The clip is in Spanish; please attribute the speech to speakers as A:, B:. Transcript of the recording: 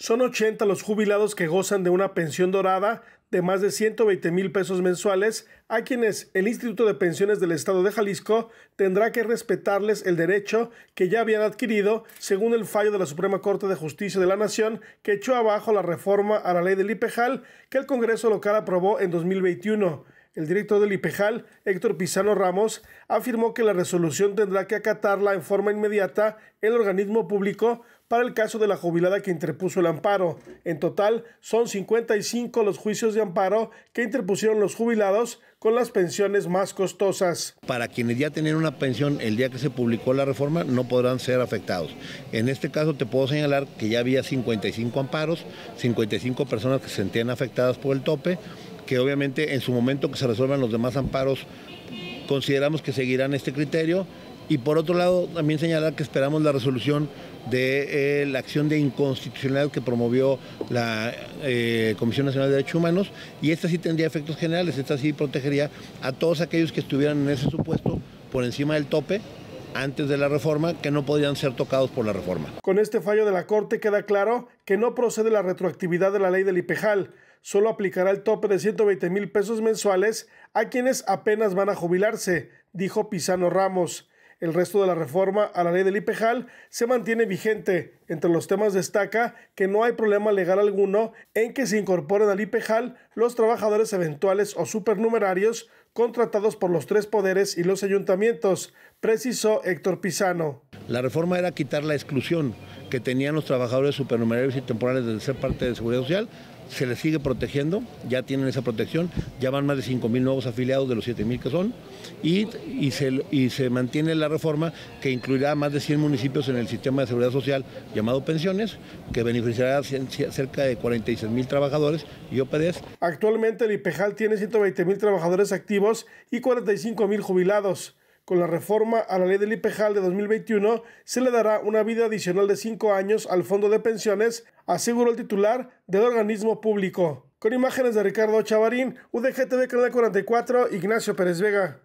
A: Son 80 los jubilados que gozan de una pensión dorada de más de 120 mil pesos mensuales, a quienes el Instituto de Pensiones del Estado de Jalisco tendrá que respetarles el derecho que ya habían adquirido según el fallo de la Suprema Corte de Justicia de la Nación que echó abajo la reforma a la ley del IPEJAL que el Congreso local aprobó en 2021. El director del IPEJAL, Héctor Pizano Ramos, afirmó que la resolución tendrá que acatarla en forma inmediata el organismo público para el caso de la jubilada que interpuso el amparo. En total, son 55 los juicios de amparo que interpusieron los jubilados con las pensiones más costosas.
B: Para quienes ya tenían una pensión el día que se publicó la reforma, no podrán ser afectados. En este caso te puedo señalar que ya había 55 amparos, 55 personas que se sentían afectadas por el tope que obviamente en su momento que se resuelvan los demás amparos, consideramos que seguirán este criterio. Y por otro lado, también señalar que esperamos la resolución de eh, la acción de inconstitucionalidad que promovió la eh, Comisión Nacional de Derechos Humanos. Y esta sí tendría efectos generales, esta sí protegería a todos aquellos que estuvieran en ese supuesto por encima del tope antes de la reforma que no podrían ser tocados por la reforma.
A: Con este fallo de la Corte queda claro que no procede la retroactividad de la ley del IPEJAL solo aplicará el tope de 120 mil pesos mensuales a quienes apenas van a jubilarse, dijo Pisano Ramos. El resto de la reforma a la ley del IPEJAL se mantiene vigente. Entre los temas destaca que no hay problema legal alguno en que se incorporen al IPEJAL los trabajadores eventuales o supernumerarios contratados por los tres poderes y los ayuntamientos, precisó
B: Héctor Pisano. La reforma era quitar la exclusión que tenían los trabajadores supernumerarios y temporales de ser parte de Seguridad Social. Se les sigue protegiendo, ya tienen esa protección, ya van más de mil nuevos afiliados de los mil que son, y, se, mantiene la reforma que incluirá a más de 100 municipios en el sistema de seguridad social llamado pensiones, que beneficiará a cerca de mil trabajadores y OPDs.
A: Actualmente el
B: IPEJAL tiene
A: mil trabajadores activos y mil jubilados. Con la reforma a la ley del IPEJAL de 2021, se le dará una vida adicional de cinco años al fondo de pensiones, aseguró el titular del organismo público. Con imágenes de Ricardo Chavarín, UDGTV Canal 44, Ignacio Pérez Vega.